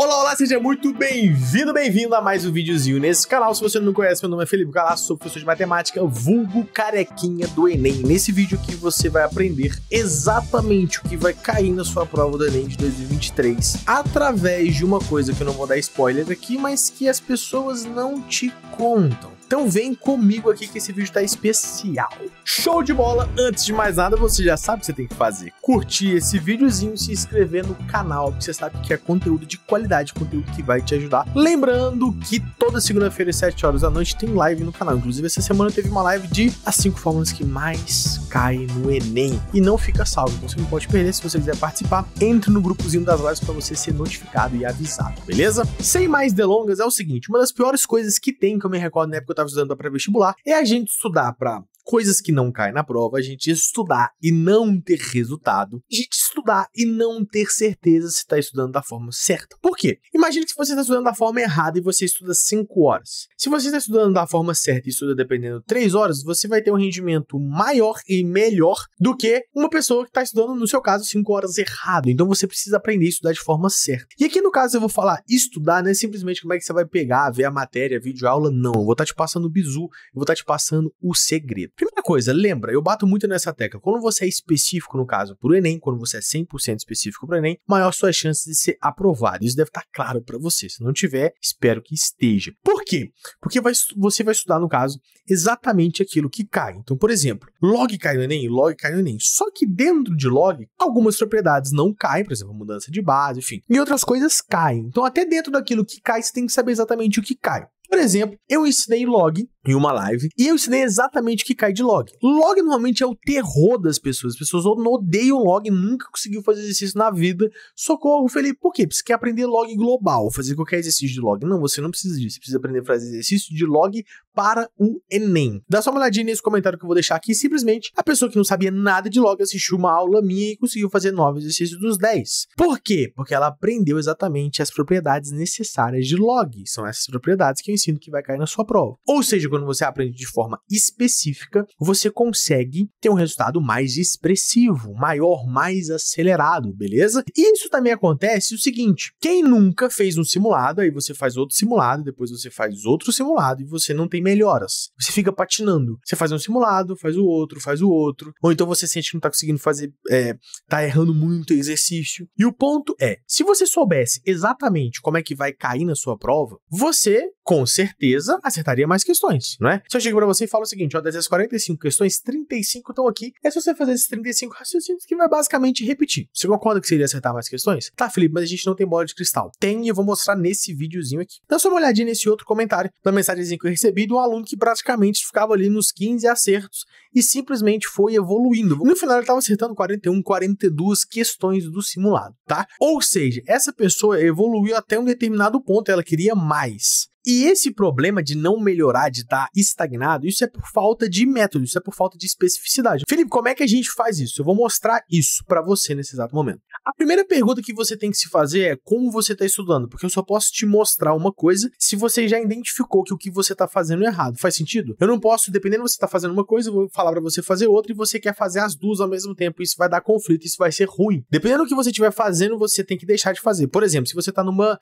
Olá, olá, seja muito bem-vindo, bem-vindo a mais um videozinho nesse canal. Se você não me conhece, meu nome é Felipe Galasso, sou professor de matemática, vulgo carequinha do Enem. Nesse vídeo aqui você vai aprender exatamente o que vai cair na sua prova do Enem de 2023 através de uma coisa que eu não vou dar spoiler aqui, mas que as pessoas não te contam. Então vem comigo aqui que esse vídeo tá especial. Show de bola! Antes de mais nada, você já sabe o que você tem que fazer. Curtir esse videozinho e se inscrever no canal, porque você sabe que é conteúdo de qualidade, conteúdo que vai te ajudar. Lembrando que toda segunda-feira às 7 horas da noite tem live no canal. Inclusive, essa semana teve uma live de as 5 fórmulas que mais caem no Enem. E não fica salvo, então você não pode perder. Se você quiser participar, entre no grupozinho das lives para você ser notificado e avisado, beleza? Sem mais delongas, é o seguinte, uma das piores coisas que tem que eu me recordo na época estava estudando para vestibular, é a gente estudar para coisas que não caem na prova, a gente estudar e não ter resultado, a gente estudar e não ter certeza se está estudando da forma certa. Por quê? Imagina que você está estudando da forma errada e você estuda 5 horas. Se você está estudando da forma certa e estuda dependendo 3 horas, você vai ter um rendimento maior e melhor do que uma pessoa que está estudando, no seu caso, 5 horas errado. Então você precisa aprender a estudar de forma certa. E aqui no caso eu vou falar estudar, não é simplesmente como é que você vai pegar, ver a matéria, vídeo aula, não. Eu vou estar tá te passando o bizu, eu vou estar tá te passando o segredo. Primeira coisa, lembra, eu bato muito nessa tecla. Quando você é específico, no caso, para o Enem, quando você é 100% específico para o Enem, maior sua chance de ser aprovado. Isso deve estar tá claro para você. Se não tiver, espero que esteja. Por quê? Porque vai, você vai estudar, no caso, exatamente aquilo que cai. Então, por exemplo, log cai no Enem, log cai no Enem. Só que dentro de log, algumas propriedades não caem, por exemplo, mudança de base, enfim. E outras coisas caem. Então, até dentro daquilo que cai, você tem que saber exatamente o que cai. Por exemplo, eu ensinei log em uma live e eu ensinei exatamente o que cai de log. Log normalmente é o terror das pessoas. As pessoas odeiam log, nunca conseguiu fazer exercício na vida. Socorro, Felipe, por quê? Você quer aprender log global, fazer qualquer exercício de log. Não, você não precisa disso. Você precisa aprender a fazer exercício de log para o Enem. Dá só uma olhadinha nesse comentário que eu vou deixar aqui. Simplesmente, a pessoa que não sabia nada de log assistiu uma aula minha e conseguiu fazer nove exercícios dos dez. Por quê? Porque ela aprendeu exatamente as propriedades necessárias de log. São essas propriedades que eu ensino que vai cair na sua prova. Ou seja, quando você aprende de forma específica, você consegue ter um resultado mais expressivo, maior, mais acelerado, beleza? E isso também acontece o seguinte: quem nunca fez um simulado, aí você faz outro simulado, depois você faz outro simulado e você não tem melhoras. Você fica patinando. Você faz um simulado, faz o outro, faz o outro. Ou então você sente que não está conseguindo fazer, é, tá errando muito o exercício. E o ponto é: se você soubesse exatamente como é que vai cair na sua prova, você, com certeza, acertaria mais questões questões, não é? Se eu chego para você e falo o seguinte, ó, dessas 45 questões, 35 estão aqui, é só você fazer esses 35 raciocínios que vai basicamente repetir. Você concorda que seria acertar mais questões? Tá, Felipe, mas a gente não tem bola de cristal. Tem e eu vou mostrar nesse videozinho aqui. Dá só uma olhadinha nesse outro comentário, da mensagem que eu recebi de um aluno que praticamente ficava ali nos 15 acertos e simplesmente foi evoluindo. No final ele estava acertando 41, 42 questões do simulado, tá? Ou seja, essa pessoa evoluiu até um determinado ponto, ela queria mais. E esse problema de não melhorar, de estar tá estagnado, isso é por falta de método, isso é por falta de especificidade. Felipe, como é que a gente faz isso? Eu vou mostrar isso para você nesse exato momento. A primeira pergunta que você tem que se fazer é como você está estudando, porque eu só posso te mostrar uma coisa se você já identificou que o que você está fazendo é errado. Faz sentido? Eu não posso, dependendo de você está fazendo uma coisa, eu vou falar para você fazer outra e você quer fazer as duas ao mesmo tempo. Isso vai dar conflito, isso vai ser ruim. Dependendo do que você estiver fazendo, você tem que deixar de fazer. Por exemplo, se você está numa.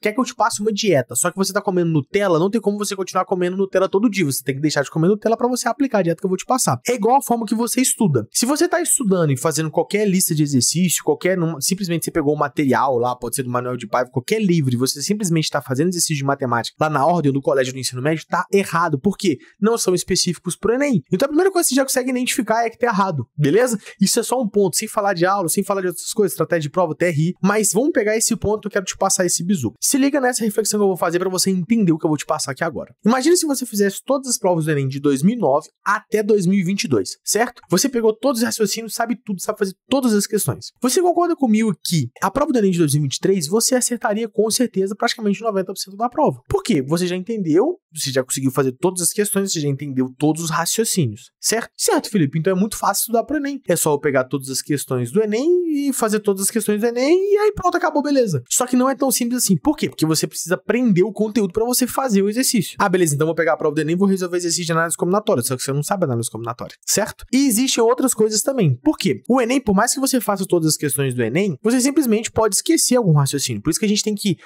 quer que eu te passe uma dieta, só que você está comendo comendo Nutella, não tem como você continuar comendo Nutella todo dia. Você tem que deixar de comer Nutella para você aplicar a dieta que eu vou te passar. É igual a forma que você estuda. Se você tá estudando e fazendo qualquer lista de exercício, qualquer. Simplesmente você pegou o material lá, pode ser do Manuel de Paiva, qualquer livro, e você simplesmente está fazendo exercício de matemática lá na ordem do colégio do ensino médio, tá errado. Por quê? Não são específicos pro Enem. Então a primeira coisa que você já consegue identificar é que tá errado, beleza? Isso é só um ponto, sem falar de aula, sem falar de outras coisas, estratégia de prova, TRI, mas vamos pegar esse ponto, eu quero te passar esse bizu. Se liga nessa reflexão que eu vou fazer para você entender entender o que eu vou te passar aqui agora. Imagina se você fizesse todas as provas do Enem de 2009 até 2022, certo? Você pegou todos os raciocínios, sabe tudo, sabe fazer todas as questões. Você concorda comigo que a prova do Enem de 2023 você acertaria com certeza praticamente 90% da prova? Por quê? Você já entendeu, você já conseguiu fazer todas as questões, você já entendeu todos os raciocínios, certo? Certo, Felipe, então é muito fácil estudar para o Enem. É só eu pegar todas as questões do Enem e fazer todas as questões do Enem e aí pronto, acabou, beleza. Só que não é tão simples assim. Por quê? Porque você precisa aprender o conteúdo para você fazer o exercício. Ah, beleza, então vou pegar a prova do Enem e vou resolver o exercício de análise combinatória, só que você não sabe análise combinatória, certo? E existem outras coisas também. Por quê? O Enem, por mais que você faça todas as questões do Enem, você simplesmente pode esquecer algum raciocínio. Por isso que a gente tem que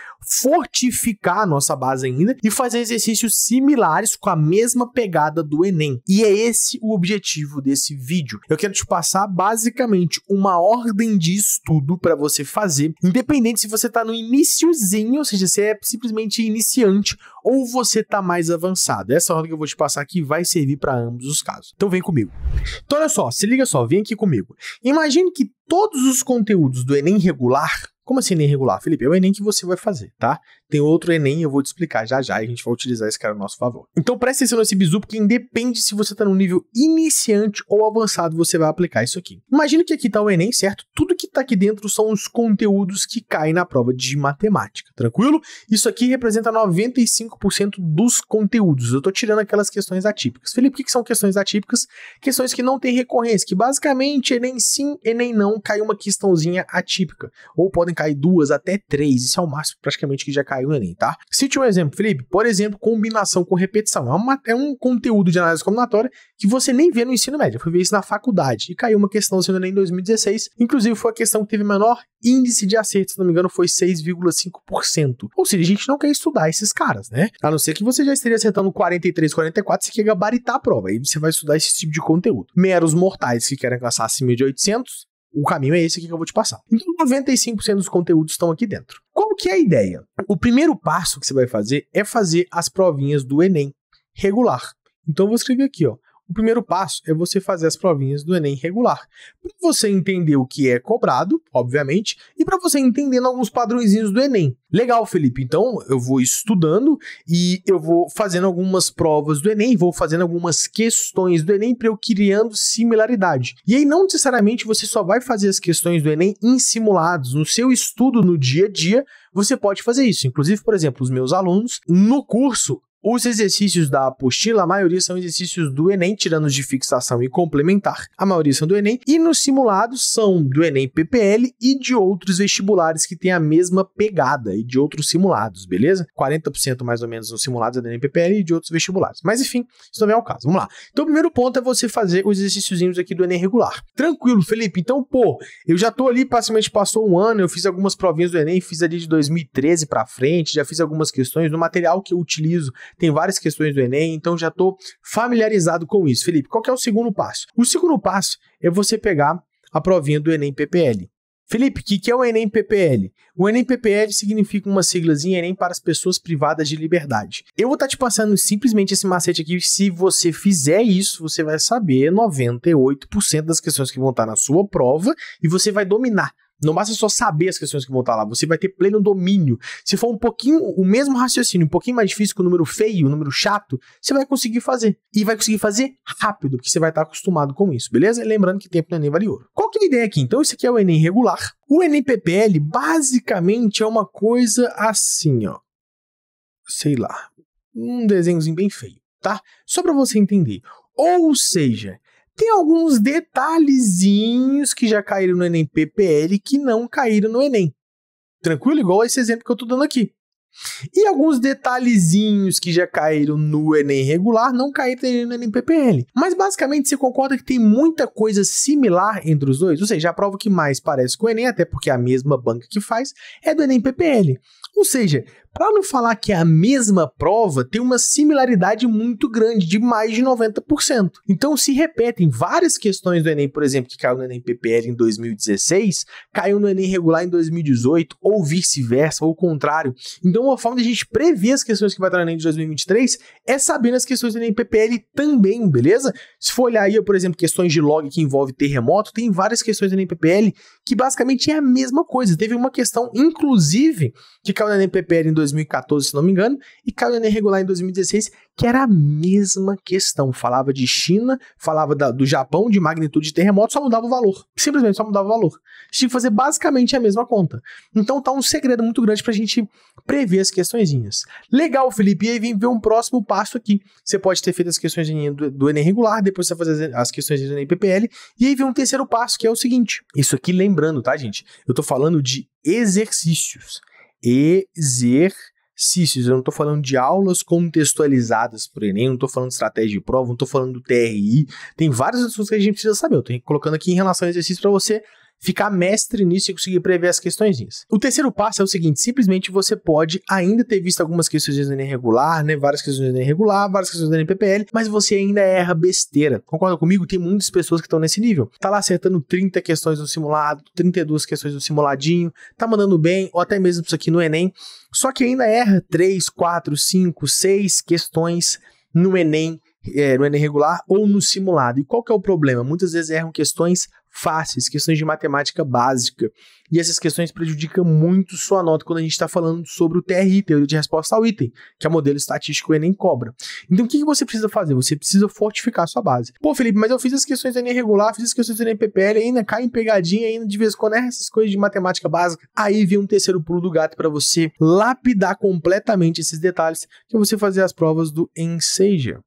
fortificar a nossa base ainda e fazer exercícios similares com a mesma pegada do Enem. E é esse o objetivo desse vídeo. Eu quero te passar basicamente uma ordem de estudo para você fazer, independente se você está no iníciozinho, ou seja, você é simplesmente iniciante iniciante ou você está mais avançado. Essa ordem que eu vou te passar aqui vai servir para ambos os casos. Então vem comigo. Então olha só, se liga só, vem aqui comigo. Imagine que todos os conteúdos do Enem regular como assim Enem regular? Felipe, é o Enem que você vai fazer, tá? Tem outro Enem, eu vou te explicar já já e a gente vai utilizar esse cara a nosso favor. Então presta atenção nesse bizu, porque independe se você tá no nível iniciante ou avançado, você vai aplicar isso aqui. Imagina que aqui tá o Enem, certo? Tudo que tá aqui dentro são os conteúdos que caem na prova de matemática, tranquilo? Isso aqui representa 95% dos conteúdos. Eu tô tirando aquelas questões atípicas. Felipe, o que são questões atípicas? Questões que não têm recorrência, que basicamente Enem sim, Enem não, cai uma questãozinha atípica. Ou podem podem cair duas até três. Isso é o máximo praticamente que já caiu no Enem, tá? Cite um exemplo, Felipe. Por exemplo, combinação com repetição. É, uma, é um conteúdo de análise combinatória que você nem vê no ensino médio. Eu fui ver isso na faculdade. E caiu uma questão no Enem em 2016. Inclusive, foi a questão que teve menor índice de acerto, se não me engano, foi 6,5%. Ou seja, a gente não quer estudar esses caras, né? A não ser que você já esteja acertando 43, 44, você quer gabaritar a prova. Aí você vai estudar esse tipo de conteúdo. Meros mortais que querem alcançar acima de 800, o caminho é esse que eu vou te passar. Então, 95% dos conteúdos estão aqui dentro. Qual que é a ideia? O primeiro passo que você vai fazer é fazer as provinhas do Enem regular. Então, eu vou escrever aqui, ó. O primeiro passo é você fazer as provinhas do Enem regular, para você entender o que é cobrado, obviamente, e para você entender alguns padrõezinhos do Enem. Legal, Felipe. Então eu vou estudando e eu vou fazendo algumas provas do Enem, vou fazendo algumas questões do Enem para eu criando similaridade. E aí não necessariamente você só vai fazer as questões do Enem em simulados, no seu estudo no dia a dia, você pode fazer isso. Inclusive, por exemplo, os meus alunos no curso os exercícios da apostila, a maioria são exercícios do Enem, tirando os de fixação e complementar. A maioria são do Enem. E nos simulados são do Enem PPL e de outros vestibulares que têm a mesma pegada e de outros simulados, beleza? 40% mais ou menos nos simulados é do Enem PPL e de outros vestibulares. Mas enfim, isso também é o caso. Vamos lá. Então o primeiro ponto é você fazer os exercíciozinhos aqui do Enem regular. Tranquilo, Felipe. Então, pô, eu já tô ali, praticamente passou um ano, eu fiz algumas provinhas do Enem, fiz ali de 2013 para frente, já fiz algumas questões no material que eu utilizo tem várias questões do Enem, então já estou familiarizado com isso. Felipe, qual é o segundo passo? O segundo passo é você pegar a provinha do Enem PPL. Felipe, o que, que é o Enem PPL? O Enem PPL significa uma siglazinha Enem para as pessoas privadas de liberdade. Eu vou estar tá te passando simplesmente esse macete aqui. Se você fizer isso, você vai saber 98% das questões que vão estar tá na sua prova e você vai dominar não basta é só saber as questões que vão estar lá, você vai ter pleno domínio. Se for um pouquinho, o mesmo raciocínio, um pouquinho mais difícil com o número feio, o número chato, você vai conseguir fazer. E vai conseguir fazer rápido, porque você vai estar acostumado com isso, beleza? lembrando que tempo no Enem é vale ouro. Qual que é a ideia aqui? Então, isso aqui é o Enem regular. O Enem PPL, basicamente, é uma coisa assim, ó. Sei lá. Um desenhozinho bem feio, tá? Só para você entender. Ou seja, tem alguns detalhezinhos que já caíram no Enem PPL que não caíram no Enem. Tranquilo? Igual esse exemplo que eu estou dando aqui. E alguns detalhezinhos que já caíram no Enem regular não caíram no Enem PPL. Mas basicamente se concorda que tem muita coisa similar entre os dois, ou seja, a prova que mais parece com o Enem, até porque é a mesma banca que faz, é do Enem PPL. Ou seja, para não falar que é a mesma prova, tem uma similaridade muito grande, de mais de 90%. Então, se repetem várias questões do Enem, por exemplo, que caiu no Enem PPL em 2016, caiu no Enem regular em 2018, ou vice-versa, ou o contrário. Então, uma forma de a gente prever as questões que vai estar no Enem de 2023 é sabendo as questões do Enem PPL também, beleza? Se for olhar aí, por exemplo, questões de log que envolve terremoto, tem várias questões do Enem PPL que basicamente é a mesma coisa. Teve uma questão, inclusive, que caiu na NPPL em 2014, se não me engano, e caiu na regular em 2016, que era a mesma questão. Falava de China, falava da, do Japão, de magnitude de terremoto, só mudava o valor. Simplesmente só mudava o valor. Você tinha que fazer basicamente a mesma conta. Então tá um segredo muito grande pra gente prever as questõezinhas. Legal, Felipe. E aí vem ver um próximo passo aqui. Você pode ter feito as questões do, do Enem regular, depois você vai fazer as, as questões do Enem PPL. E aí vem um terceiro passo, que é o seguinte. Isso aqui lembrando, tá, gente? Eu tô falando de exercícios. Exercícios exercícios, eu não estou falando de aulas contextualizadas para o Enem, não estou falando de estratégia de prova, não estou falando do TRI. Tem várias assuntos que a gente precisa saber. Eu estou colocando aqui em relação ao exercício para você ficar mestre nisso e conseguir prever as questões O terceiro passo é o seguinte: simplesmente você pode ainda ter visto algumas questões do Enem regular, né? Várias questões do Enem regular, várias questões do Enem PPL, mas você ainda erra besteira. Concorda comigo? Tem muitas pessoas que estão nesse nível. Tá lá acertando 30 questões no simulado, 32 questões no simuladinho, tá mandando bem, ou até mesmo isso aqui no Enem. Só que ainda erra 3, 4, 5, 6 questões no Enem é, no Enem regular ou no simulado. E qual que é o problema? Muitas vezes erram questões fáceis, questões de matemática básica. E essas questões prejudicam muito sua nota quando a gente está falando sobre o TRI, teoria de resposta ao item, que é o modelo estatístico Enem cobra. Então o que, que você precisa fazer? Você precisa fortificar sua base. Pô, Felipe, mas eu fiz as questões do Enem regular, fiz as questões do Enem PPL, ainda cai em pegadinha, ainda de vez em quando erra essas coisas de matemática básica. Aí vem um terceiro pulo do gato para você lapidar completamente esses detalhes, que é você fazer as provas do Enseja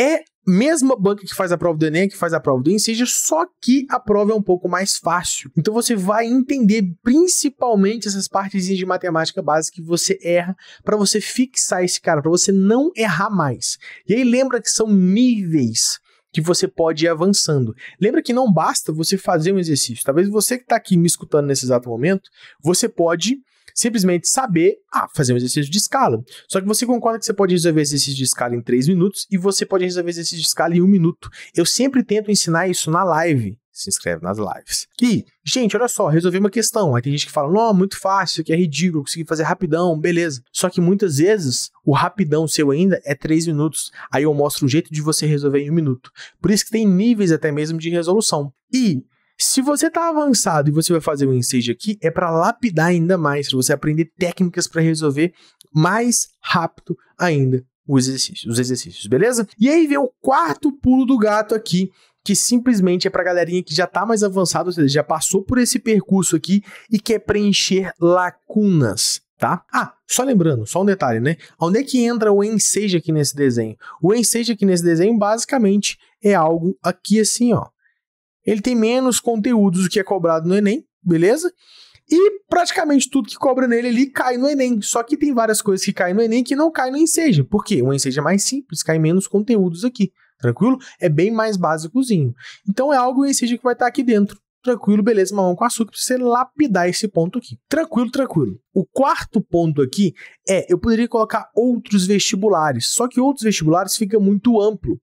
é mesma banca que faz a prova do Enem, que faz a prova do Enseja, só que a prova é um pouco mais fácil. Então você vai entender principalmente essas partes de matemática básica que você erra para você fixar esse cara, para você não errar mais. E aí lembra que são níveis que você pode ir avançando. Lembra que não basta você fazer um exercício. Talvez você que está aqui me escutando nesse exato momento, você pode simplesmente saber ah, fazer um exercício de escala. Só que você concorda que você pode resolver exercício de escala em 3 minutos e você pode resolver exercício de escala em 1 minuto. Eu sempre tento ensinar isso na live. Se inscreve nas lives. E, gente, olha só, resolvi uma questão. Aí tem gente que fala, não, muito fácil, isso aqui é ridículo, consegui fazer rapidão, beleza. Só que muitas vezes o rapidão seu ainda é 3 minutos. Aí eu mostro o jeito de você resolver em 1 minuto. Por isso que tem níveis até mesmo de resolução. E se você está avançado e você vai fazer o um ensejo aqui, é para lapidar ainda mais, para você aprender técnicas para resolver mais rápido ainda os exercícios, os exercícios, beleza? E aí vem o quarto pulo do gato aqui, que simplesmente é para a galerinha que já está mais avançada, ou seja, já passou por esse percurso aqui e quer preencher lacunas, tá? Ah, só lembrando, só um detalhe, né? Onde é que entra o ensejo aqui nesse desenho? O ensejo aqui nesse desenho basicamente é algo aqui assim, ó ele tem menos conteúdos do que é cobrado no Enem, beleza? E praticamente tudo que cobra nele ali cai no Enem. Só que tem várias coisas que caem no Enem que não caem no Enseja. Por quê? O Enseja é mais simples, cai menos conteúdos aqui. Tranquilo? É bem mais básicozinho. Então é algo o Enseja que vai estar aqui dentro. Tranquilo, beleza, mamão com açúcar, pra você lapidar esse ponto aqui. Tranquilo, tranquilo. O quarto ponto aqui é, eu poderia colocar outros vestibulares, só que outros vestibulares fica muito amplo.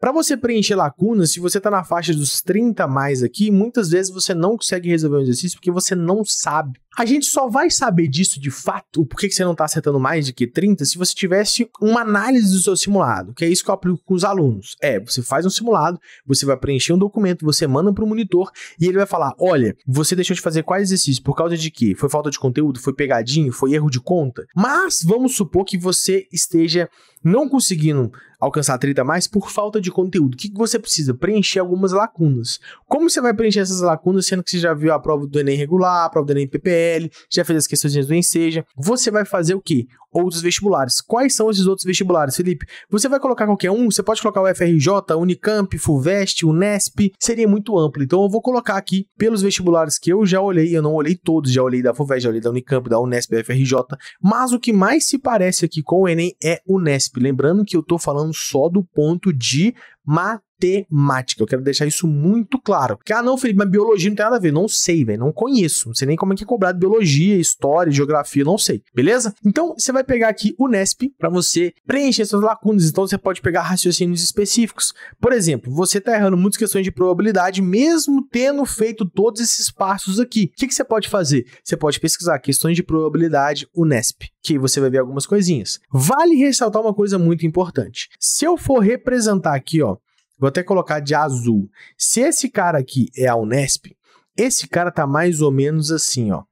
Para você preencher lacunas, se você está na faixa dos 30 mais aqui, muitas vezes você não consegue resolver um exercício porque você não sabe. A gente só vai saber disso de fato, por que você não está acertando mais de que 30, se você tivesse uma análise do seu simulado, que é isso que eu aplico com os alunos. É, você faz um simulado, você vai preencher um documento, você manda para o monitor e ele vai falar, olha, você deixou de fazer quais exercícios por causa de quê? Foi falta de conteúdo? Foi pegadinha, foi erro de conta. Mas vamos supor que você esteja não conseguindo alcançar 30 mais por falta de conteúdo. O que, que você precisa? Preencher algumas lacunas. Como você vai preencher essas lacunas, sendo que você já viu a prova do Enem regular, a prova do Enem PPL, já fez as questões do Enseja? Você vai fazer o quê? Outros vestibulares. Quais são esses outros vestibulares, Felipe? Você vai colocar qualquer um? Você pode colocar o FRJ, Unicamp, FUVEST, Unesp? Seria muito amplo. Então eu vou colocar aqui pelos vestibulares que eu já olhei, eu não olhei todos, já olhei da FUVEST, já olhei da Unicamp, da Unesp, da FRJ, mas o que mais se parece aqui com o Enem é o Unesp. Lembrando que eu estou falando só do ponto de ma temática. Eu quero deixar isso muito claro. Porque, ah, não, Felipe, mas biologia não tem nada a ver. Não sei, velho. Não conheço. Não sei nem como é que é cobrado biologia, história, geografia, não sei. Beleza? Então, você vai pegar aqui o NESP para você preencher essas lacunas. Então, você pode pegar raciocínios específicos. Por exemplo, você está errando muitas questões de probabilidade, mesmo tendo feito todos esses passos aqui. O que, que você pode fazer? Você pode pesquisar questões de probabilidade Nesp. que você vai ver algumas coisinhas. Vale ressaltar uma coisa muito importante. Se eu for representar aqui, ó, Vou até colocar de azul. Se esse cara aqui é a Unesp, esse cara tá mais ou menos assim, ó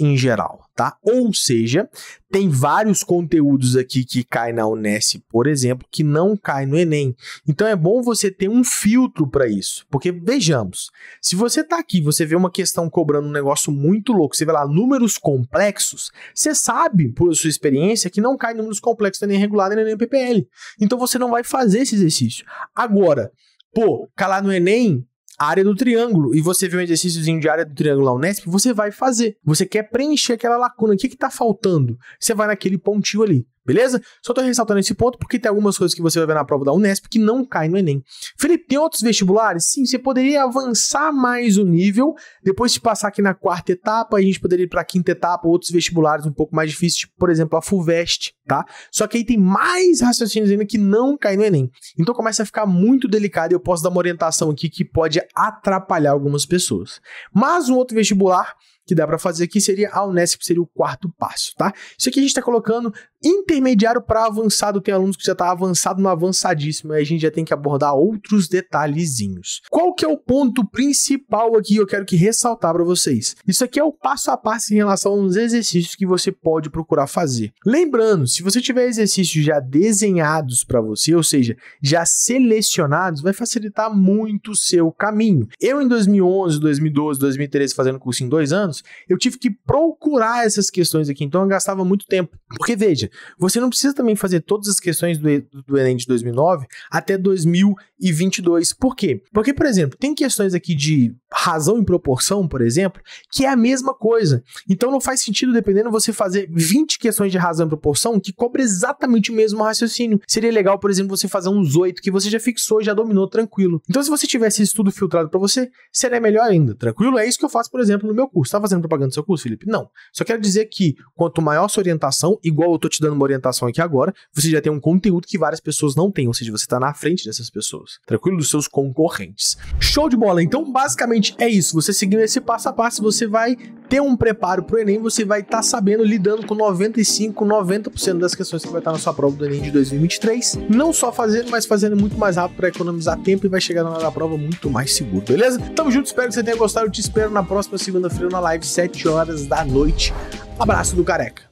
em geral, tá? Ou seja, tem vários conteúdos aqui que caem na Unesp, por exemplo, que não caem no Enem. Então é bom você ter um filtro para isso, porque vejamos, se você está aqui, você vê uma questão cobrando um negócio muito louco, você vê lá números complexos, você sabe, por sua experiência, que não cai números complexos nem regular nem nem PPL. Então você não vai fazer esse exercício. Agora, pô, calar no Enem área do triângulo e você vê um exercíciozinho de área do triângulo na Unesp, você vai fazer. Você quer preencher aquela lacuna. O que está faltando? Você vai naquele pontinho ali. Beleza? Só tô ressaltando esse ponto porque tem algumas coisas que você vai ver na prova da Unesp que não cai no Enem. Felipe, tem outros vestibulares? Sim, você poderia avançar mais o nível, depois de passar aqui na quarta etapa, a gente poderia ir para a quinta etapa, outros vestibulares um pouco mais difíceis, tipo, por exemplo, a FUVEST, tá? Só que aí tem mais raciocínios ainda que não cai no Enem. Então começa a ficar muito delicado e eu posso dar uma orientação aqui que pode atrapalhar algumas pessoas. Mas um outro vestibular que dá para fazer aqui seria a Unesp, seria o quarto passo, tá? Isso aqui a gente está colocando intermediário para avançado, tem alunos que já está avançado no avançadíssimo, aí a gente já tem que abordar outros detalhezinhos. Qual que é o ponto principal aqui que eu quero que ressaltar para vocês? Isso aqui é o passo a passo em relação aos exercícios que você pode procurar fazer. Lembrando, se você tiver exercícios já desenhados para você, ou seja, já selecionados, vai facilitar muito o seu caminho. Eu em 2011, 2012, 2013 fazendo curso em dois anos, eu tive que procurar essas questões aqui, então eu gastava muito tempo. Porque veja, você não precisa também fazer todas as questões do, do Enem de 2009 até 2022. Por quê? Porque, por exemplo, tem questões aqui de razão e proporção, por exemplo, que é a mesma coisa. Então não faz sentido, dependendo, você fazer 20 questões de razão e proporção que cobre exatamente o mesmo raciocínio. Seria legal, por exemplo, você fazer uns 8 que você já fixou e já dominou tranquilo. Então, se você tivesse isso tudo filtrado para você, seria melhor ainda, tranquilo? É isso que eu faço, por exemplo, no meu curso. Tá fazendo propaganda do seu curso, Felipe. Não. Só quero dizer que quanto maior a sua orientação, igual eu tô te dando uma orientação aqui agora, você já tem um conteúdo que várias pessoas não têm, ou seja, você está na frente dessas pessoas, tranquilo? Dos seus concorrentes. Show de bola! Então, basicamente é isso. Você seguindo esse passo a passo, você vai ter um preparo pro Enem, você vai estar tá sabendo, lidando com 95, 90% das questões que vai estar tá na sua prova do Enem de 2023. Não só fazendo, mas fazendo muito mais rápido para economizar tempo e vai chegar na hora da prova muito mais seguro, beleza? Tamo junto, espero que você tenha gostado. Eu te espero na próxima segunda-feira na live live 7 horas da noite. Abraço do Careca.